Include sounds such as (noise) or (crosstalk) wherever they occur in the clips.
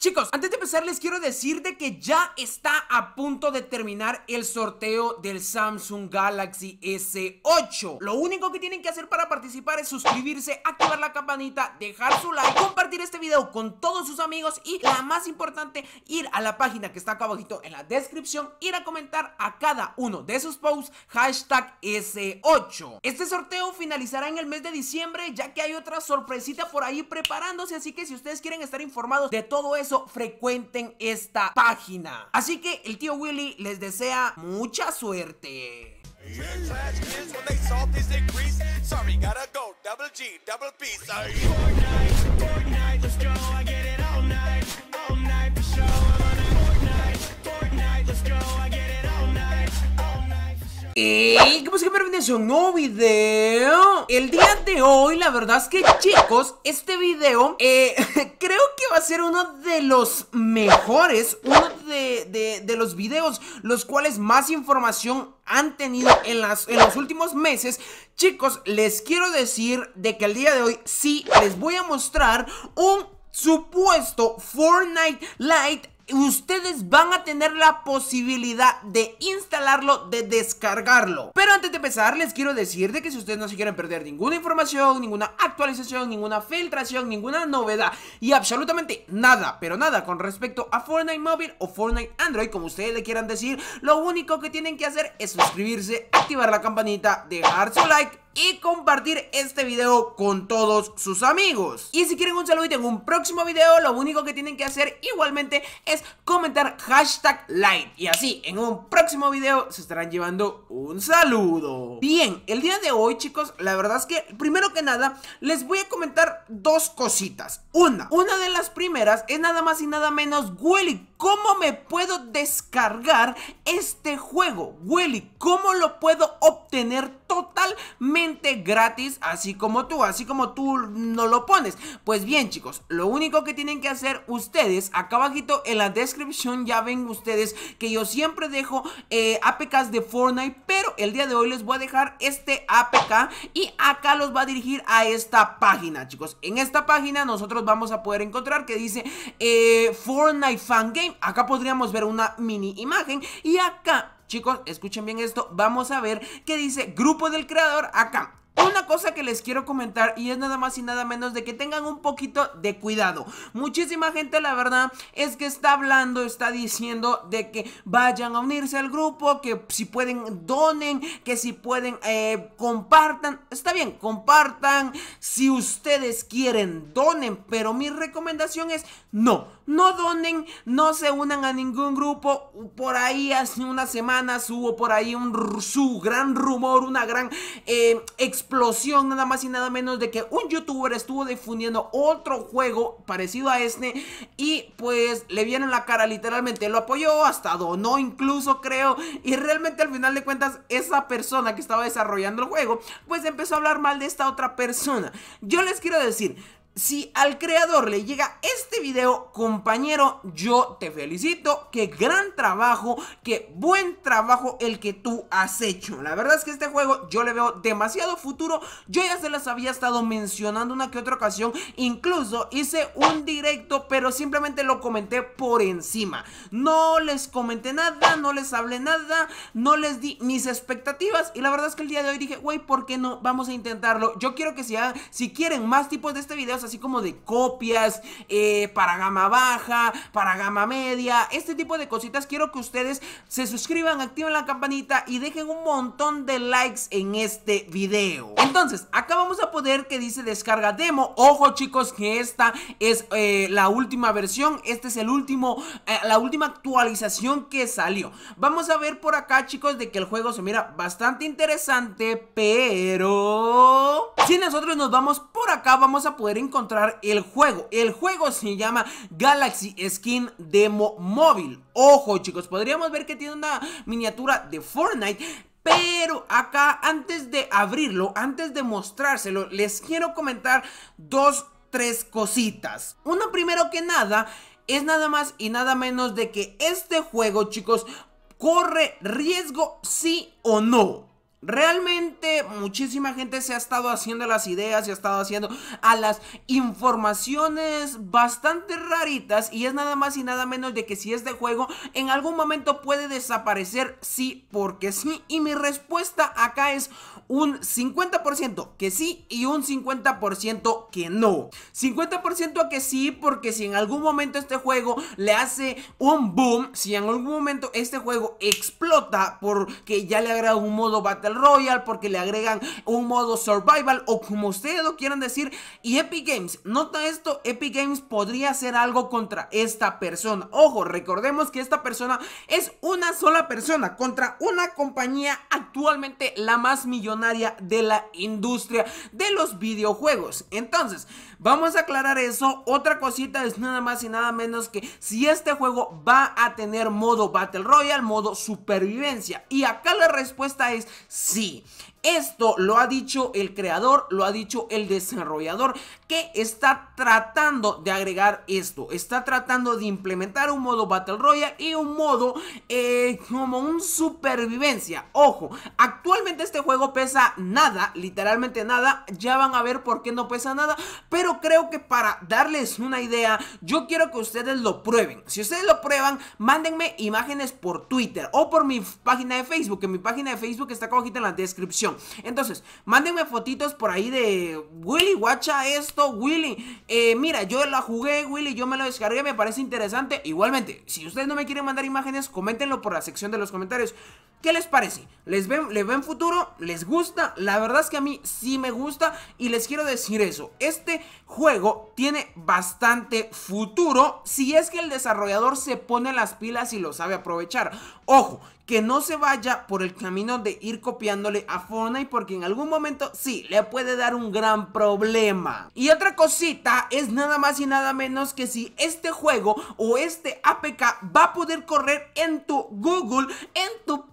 Chicos, antes de empezar les quiero decir de que ya está a punto de terminar el sorteo del Samsung Galaxy S8. Lo único que tienen que hacer para participar es suscribirse, activar la campanita, dejar su like, compartir este video con todos sus amigos y la más importante, ir a la página que está acá abajito en la descripción, ir a comentar a cada uno de sus posts hashtag S8. Este sorteo finalizará en el mes de diciembre ya que hay otra sorpresita por ahí preparándose, así que si ustedes quieren estar informados de todo esto frecuenten esta página. Así que el tío Willy les desea mucha suerte. ¡Ey! ¿Qué pasa? a un nuevo video? El día de hoy, la verdad es que, chicos, este video eh, (laughs) creo que va a ser uno de los mejores, uno de, los videos los cuales más información han tenido en, las, en los últimos meses Chicos, les quiero decir de que el día de hoy sí les voy a mostrar un supuesto Fortnite Light ustedes van a tener la posibilidad de instalarlo, de descargarlo. Pero antes de empezar, les quiero decir de que si ustedes no se quieren perder ninguna información, ninguna actualización, ninguna filtración, ninguna novedad y absolutamente nada, pero nada con respecto a Fortnite Mobile o Fortnite Android, como ustedes le quieran decir, lo único que tienen que hacer es suscribirse, activar la campanita, dejar su like y compartir este video con todos sus amigos. Y si quieren un saludito en un próximo video, lo único que tienen que hacer igualmente es comentar hashtag light. Y así, en un próximo video se estarán llevando un saludo. Bien, el día de hoy, chicos, la verdad es que primero que nada les voy a comentar dos cositas. Una, una de las primeras es nada más y nada menos Willy ¿Cómo me puedo descargar este juego? Willy, ¿cómo lo puedo obtener totalmente gratis? Así como tú, así como tú no lo pones. Pues bien chicos, lo único que tienen que hacer ustedes, acá abajito en la descripción ya ven ustedes que yo siempre dejo eh, APKs de Fortnite, pero el día de hoy les voy a dejar este APK y acá los va a dirigir a esta página chicos. En esta página nosotros vamos a poder encontrar que dice eh, Fortnite Fan Acá podríamos ver una mini imagen y acá... Chicos, escuchen bien esto, vamos a ver que dice grupo del creador acá una cosa que les quiero comentar y es nada más y nada menos de que tengan un poquito de cuidado. Muchísima gente la verdad es que está hablando, está diciendo de que vayan a unirse al grupo, que si pueden donen, que si pueden eh, compartan. Está bien, compartan si ustedes quieren, donen, pero mi recomendación es no no donen, no se unan a ningún grupo. Por ahí hace unas semanas hubo por ahí un su gran rumor, una gran eh, explosión, nada más y nada menos de que un youtuber estuvo difundiendo otro juego parecido a este y pues le vieron la cara literalmente, lo apoyó hasta donó incluso creo y realmente al final de cuentas esa persona que estaba desarrollando el juego pues empezó a hablar mal de esta otra persona. Yo les quiero decir, si al creador le llega este video, compañero, yo te felicito. Qué gran trabajo, qué buen trabajo el que tú has hecho. La verdad es que este juego yo le veo demasiado futuro. Yo ya se las había estado mencionando una que otra ocasión. Incluso hice un directo, pero simplemente lo comenté por encima. No les comenté nada, no les hablé nada, no les di mis expectativas. Y la verdad es que el día de hoy dije, wey, ¿por qué no? Vamos a intentarlo. Yo quiero que sea. Ah, si quieren más tipos de este video, así como de copias eh, para gama baja, para gama media, este tipo de cositas. Quiero que ustedes se suscriban, activen la campanita y dejen un montón de likes en este video. Entonces, acá vamos a poder que dice descarga demo. Ojo chicos que esta es eh, la última versión, este es el último, eh, la última actualización que salió. Vamos a ver por acá chicos de que el juego se mira bastante interesante, pero... Si nosotros nos vamos por acá vamos a poder encontrar encontrar el juego. El juego se llama Galaxy Skin Demo Móvil. Ojo chicos, podríamos ver que tiene una miniatura de Fortnite, pero acá, antes de abrirlo, antes de mostrárselo, les quiero comentar dos, tres cositas. uno primero que nada, es nada más y nada menos de que este juego, chicos, corre riesgo sí o no. Realmente muchísima gente se ha estado haciendo las ideas, se ha estado haciendo a las informaciones bastante raritas y es nada más y nada menos de que si este juego en algún momento puede desaparecer, sí, porque sí. Y mi respuesta acá es un 50% que sí y un 50% que no. 50% que sí porque si en algún momento este juego le hace un boom, si en algún momento este juego explota porque ya le agregan un modo Battle Royale, porque le agregan un modo Survival o como ustedes lo quieran decir y Epic Games, nota esto, Epic Games podría hacer algo contra esta persona. Ojo, recordemos que esta persona es una sola persona contra una compañía actualmente la más millonaria área de la industria de los videojuegos. Entonces, vamos a aclarar eso. Otra cosita es nada más y nada menos que si este juego va a tener modo Battle Royale, modo supervivencia. Y acá la respuesta es sí. Esto lo ha dicho el creador, lo ha dicho el desarrollador que está tratando de agregar esto. Está tratando de implementar un modo Battle Royale y un modo eh, como un supervivencia. Ojo, actualmente este juego pesa nada, literalmente nada. Ya van a ver por qué no pesa nada. Pero creo que para darles una idea, yo quiero que ustedes lo prueben. Si ustedes lo prueban, mándenme imágenes por Twitter o por mi página de Facebook. En mi página de Facebook está cogita en la descripción. Entonces, mándenme fotitos por ahí de Willy, guacha esto, Willy. Eh, mira, yo la jugué, Willy, yo me lo descargué, me parece interesante. Igualmente, si ustedes no me quieren mandar imágenes, coméntenlo por la sección de los comentarios. ¿Qué les parece? ¿Les ven, le ven futuro? ¿Les gusta? La verdad es que a mí sí me gusta y les quiero decir eso. Este juego tiene bastante futuro si es que el desarrollador se pone las pilas y lo sabe aprovechar. Ojo, que no se vaya por el camino de ir copiándole a Fortnite porque en algún momento sí, le puede dar un gran problema. Y otra cosita es nada más y nada menos que si este juego o este APK va a poder correr en tu Google, en tu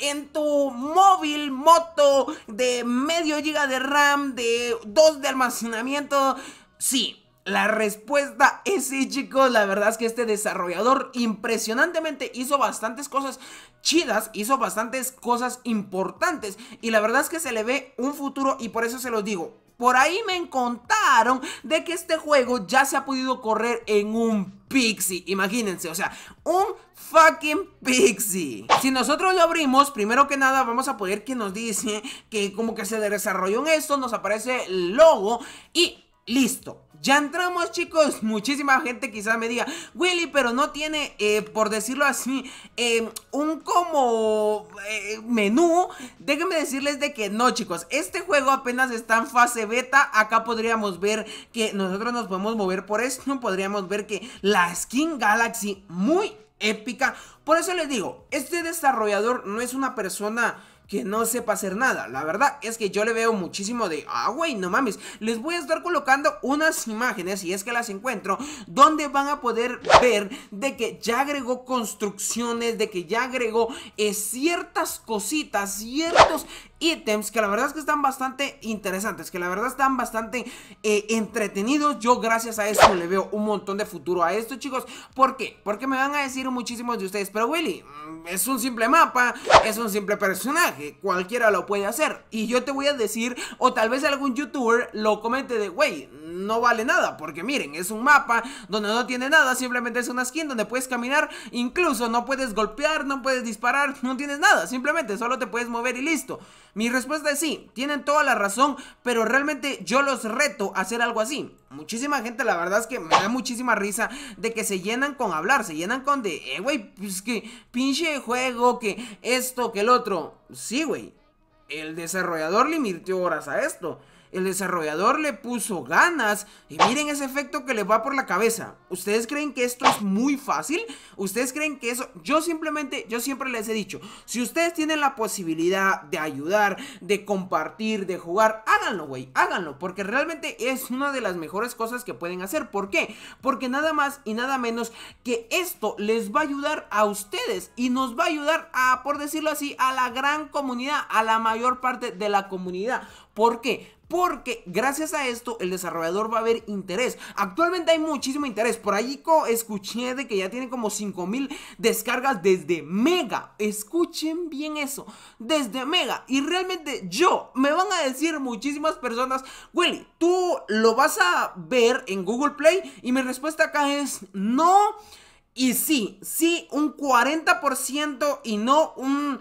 en tu móvil, moto de medio giga de RAM, de 2 de almacenamiento? Sí. La respuesta es sí, chicos. La verdad es que este desarrollador impresionantemente hizo bastantes cosas chidas, hizo bastantes cosas importantes. Y la verdad es que se le ve un futuro y por eso se los digo. Por ahí me contaron de que este juego ya se ha podido correr en un pixie. Imagínense, o sea, un fucking pixie. Si nosotros lo abrimos, primero que nada vamos a poder que nos dice que como que se desarrolló en esto, nos aparece el logo y listo. Ya entramos, chicos. Muchísima gente quizás me diga, Willy, pero no tiene, eh, por decirlo así, eh, un como eh, menú. Déjenme decirles de que no, chicos. Este juego apenas está en fase beta. Acá podríamos ver que nosotros nos podemos mover por esto. Podríamos ver que la skin Galaxy muy épica. Por eso les digo, este desarrollador no es una persona que no sepa hacer nada. La verdad es que yo le veo muchísimo de, ah, güey, no mames. Les voy a estar colocando unas imágenes, si es que las encuentro, donde van a poder ver de que ya agregó construcciones, de que ya agregó eh, ciertas cositas, ciertos ítems que la verdad es que están bastante interesantes, que la verdad están bastante eh, entretenidos. Yo gracias a esto le veo un montón de futuro a esto, chicos. ¿Por qué? Porque me van a decir muchísimos de ustedes, pero Willy, mm, es un simple mapa, es un simple personaje, cualquiera lo puede hacer. Y yo te voy a decir, o tal vez algún youtuber lo comente de, wey no vale nada, porque miren, es un mapa donde no tiene nada, simplemente es una skin donde puedes caminar, incluso no puedes golpear, no puedes disparar, no tienes nada, simplemente solo te puedes mover y listo. Mi respuesta es sí, tienen toda la razón, pero realmente yo los reto a hacer algo así. Muchísima gente, la verdad es que me da muchísima risa de que se llenan con hablar, se llenan con de, eh, güey, pues que pinche juego, que esto, que el otro. Sí, güey, el desarrollador le horas a esto. El desarrollador le puso ganas y miren ese efecto que le va por la cabeza. ¿Ustedes creen que esto es muy fácil? ¿Ustedes creen que eso? Yo simplemente, yo siempre les he dicho, si ustedes tienen la posibilidad de ayudar, de compartir, de jugar, háganlo, güey, háganlo, porque realmente es una de las mejores cosas que pueden hacer. ¿Por qué? Porque nada más y nada menos que esto les va a ayudar a ustedes y nos va a ayudar a, por decirlo así, a la gran comunidad, a la mayor parte de la comunidad. ¿Por qué? Porque gracias a esto el desarrollador va a ver interés. Actualmente hay muchísimo interés. Por ahí escuché de que ya tiene como 5000 descargas desde Mega. Escuchen bien eso. Desde Mega. Y realmente yo, me van a decir muchísimas personas, Willy, tú lo vas a ver en Google Play. Y mi respuesta acá es no. Y sí, sí, un 40% y no un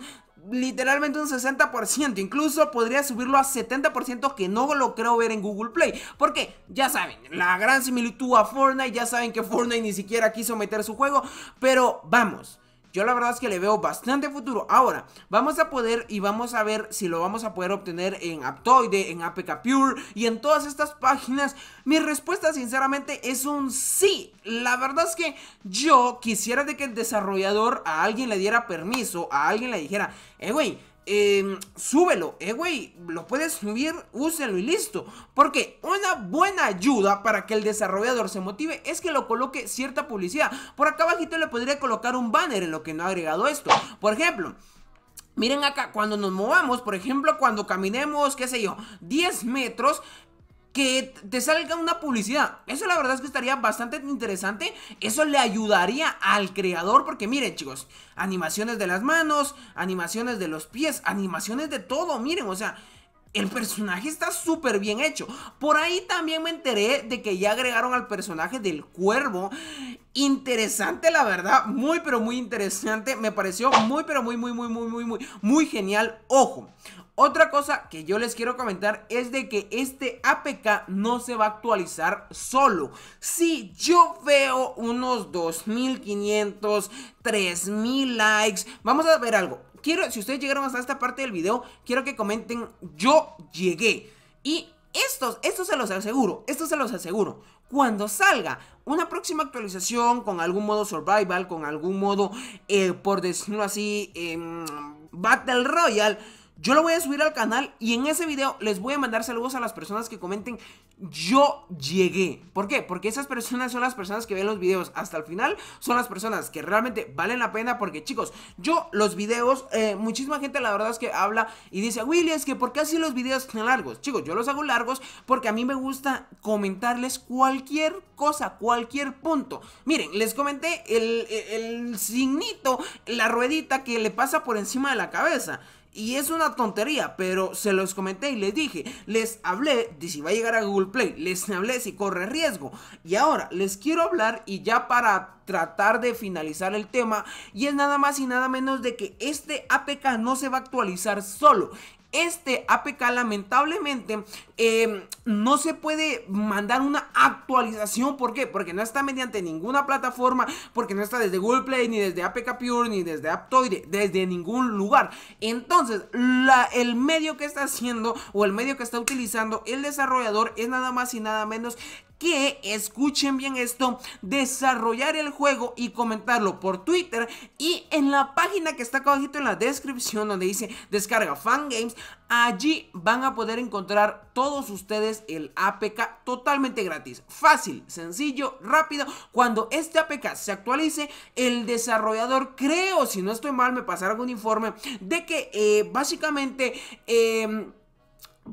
literalmente un 60%, incluso podría subirlo a 70% que no lo creo ver en Google Play, porque ya saben, la gran similitud a Fortnite, ya saben que Fortnite ni siquiera quiso meter su juego, pero vamos, yo la verdad es que le veo bastante futuro. Ahora, vamos a poder y vamos a ver si lo vamos a poder obtener en Aptoide, en APK Pure y en todas estas páginas. Mi respuesta sinceramente es un sí. La verdad es que yo quisiera de que el desarrollador a alguien le diera permiso, a alguien le dijera, eh, güey, Em, súbelo, eh, güey, lo puedes subir, úsenlo y listo. Porque una buena ayuda para que el desarrollador se motive es que lo coloque cierta publicidad. Por acá abajito le podría colocar un banner en lo que no ha agregado esto. Por ejemplo, Miren acá, cuando nos movamos, por ejemplo, cuando caminemos, qué sé yo, 10 metros, que te salga una publicidad. Eso la verdad es que estaría bastante interesante. Eso le ayudaría al creador porque miren chicos, animaciones de las manos, animaciones de los pies, animaciones de todo, miren, o sea... El personaje está súper bien hecho. Por ahí también me enteré de que ya agregaron al personaje del cuervo. Interesante, la verdad. Muy, pero muy interesante. Me pareció muy, pero muy, muy, muy, muy, muy, muy, muy genial. Ojo. Otra cosa que yo les quiero comentar es de que este APK no se va a actualizar solo. Si yo veo unos 2500, 3000 likes, vamos a ver algo. Quiero, si ustedes llegaron hasta esta parte del video, quiero que comenten yo llegué. Y estos, estos se los aseguro, estos se los aseguro. Cuando salga una próxima actualización con algún modo survival, con algún modo, eh, por decirlo así, em, Battle Royale yo lo voy a subir al canal y en ese video les voy a mandar saludos a las personas que comenten yo llegué. ¿Por qué? Porque esas personas son las personas que ven los videos hasta el final, son las personas que realmente valen la pena porque chicos, yo los videos, eh, muchísima gente la verdad es que habla y dice, Willy, es que ¿por qué así los videos tan largos? Chicos, yo los hago largos porque a mí me gusta comentarles cualquier cosa, cualquier punto. Miren, les comenté el signito, la ruedita que le pasa por encima de la cabeza. Y es una tontería, pero se los comenté y les dije, les hablé de si va a llegar a Google Play, les hablé si corre riesgo. Y ahora les quiero hablar y ya para tratar de finalizar el tema, y es nada más y nada menos de que este APK no se va a actualizar solo. Este APK lamentablemente Em, no se puede mandar una actualización. ¿Por qué? Porque no está mediante ninguna plataforma, porque no está desde Google Play, ni desde APK Pure, ni desde Aptoide desde ningún lugar. Entonces, el medio que está haciendo o el medio que está utilizando el desarrollador es nada más y nada menos que escuchen bien esto, desarrollar el juego y comentarlo por Twitter y en la página que está acá en la descripción donde dice descarga fangames, Allí van a poder encontrar todos ustedes el APK totalmente gratis. Fácil, sencillo, rápido. Cuando este APK se actualice, el desarrollador, creo, si no estoy mal, me pasará algún informe de que eh, básicamente, em,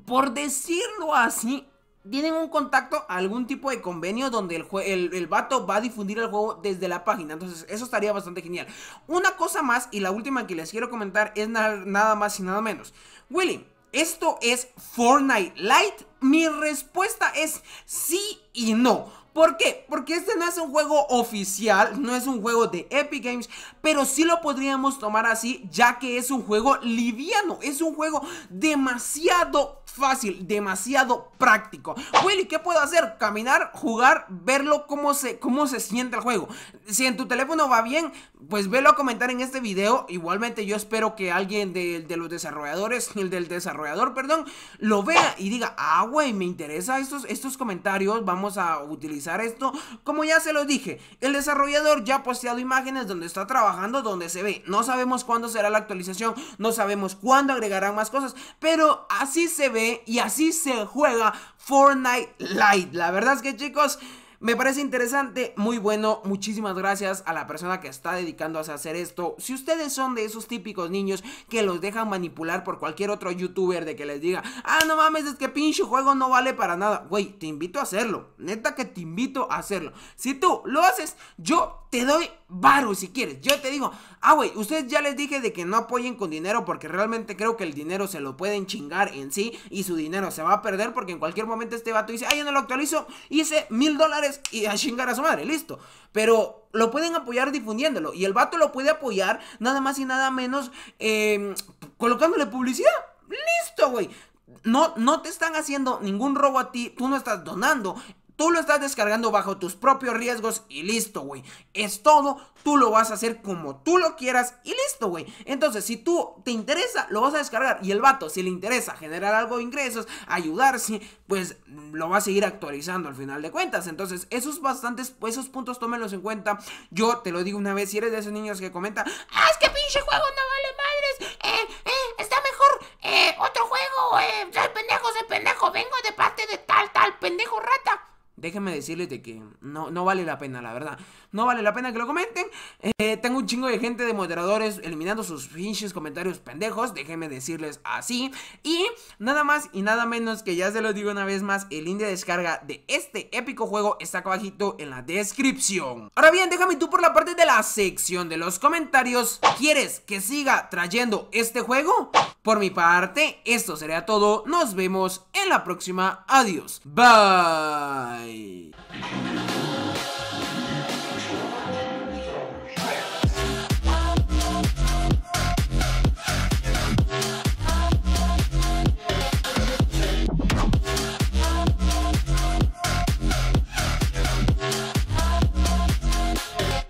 por decirlo así, tienen un contacto, algún tipo de convenio donde el, el, vato va a difundir el juego desde la página. Entonces, eso estaría bastante genial. Una cosa más, y la última que les quiero comentar, es nada más y nada menos. Willy, ¿Esto es Fortnite Lite? Mi respuesta es sí y no. ¿Por qué? Porque este no es un juego oficial, no es un juego de Epic Games, pero sí lo podríamos tomar así, ya que es un juego liviano, es un juego demasiado fácil, demasiado práctico. Willy, ¿qué puedo hacer? Caminar, jugar, verlo, cómo se, cómo se siente el juego. Si en tu teléfono va bien, pues velo a comentar en este video. Igualmente yo espero que alguien de, los desarrolladores, el del desarrollador, perdón, lo vea y diga, ah, güey, me interesa estos, estos comentarios, vamos a utilizar esto, como ya se lo dije, el desarrollador ya ha posteado imágenes donde está trabajando, donde se ve. No sabemos cuándo será la actualización, no sabemos cuándo agregarán más cosas, pero así se ve y así se juega Fortnite Lite. La verdad es que chicos... Me parece interesante, muy bueno. Muchísimas gracias a la persona que está dedicándose a hacer esto. Si ustedes son de esos típicos niños que los dejan manipular por cualquier otro youtuber de que les diga, ah, no mames, es que pinche juego no vale para nada. Güey, te invito a hacerlo. Neta que te invito a hacerlo. Si tú lo haces, yo te doy varo si quieres. Yo te digo, ah, güey, ustedes ya les dije de que no apoyen con dinero porque realmente creo que el dinero se lo pueden chingar en sí y su dinero se va a perder porque en cualquier momento este vato dice, ah, yo no lo actualizo, hice mil dólares y a chingar a su madre, listo. Pero lo pueden apoyar difundiéndolo. Y el vato lo puede apoyar nada más y nada menos em, colocándole publicidad. Listo, güey. No, no te están haciendo ningún robo a ti, tú no estás donando, Tú lo estás descargando bajo tus propios riesgos y listo, güey. Es todo, tú lo vas a hacer como tú lo quieras y listo, güey. Entonces, si tú te interesa, lo vas a descargar. Y el vato, si le interesa generar algo de ingresos, ayudarse, pues lo va a seguir actualizando al final de cuentas. Entonces, esos bastantes, esos puntos tómenlos en cuenta. Yo te lo digo una vez, si eres de esos niños que comenta, ¡ah, es que pinche juego no vale madres! ¡Eh, eh, está mejor! Eh, otro juego, eh, soy pendejo, soy pendejo, vengo de parte de tal, tal, pendejo rata. Déjenme decirles de que no, no vale la pena, la verdad. No vale la pena que lo comenten. Eh, tengo un chingo de gente de moderadores eliminando sus pinches comentarios pendejos. Déjenme decirles así. Y nada más y nada menos que ya se lo digo una vez más. El link de descarga de este épico juego está acá abajito en la descripción. Ahora bien, déjame tú por la parte de la sección de los comentarios. ¿Quieres que siga trayendo este juego? Por mi parte, esto sería todo. Nos vemos en la próxima. Adiós. Bye. I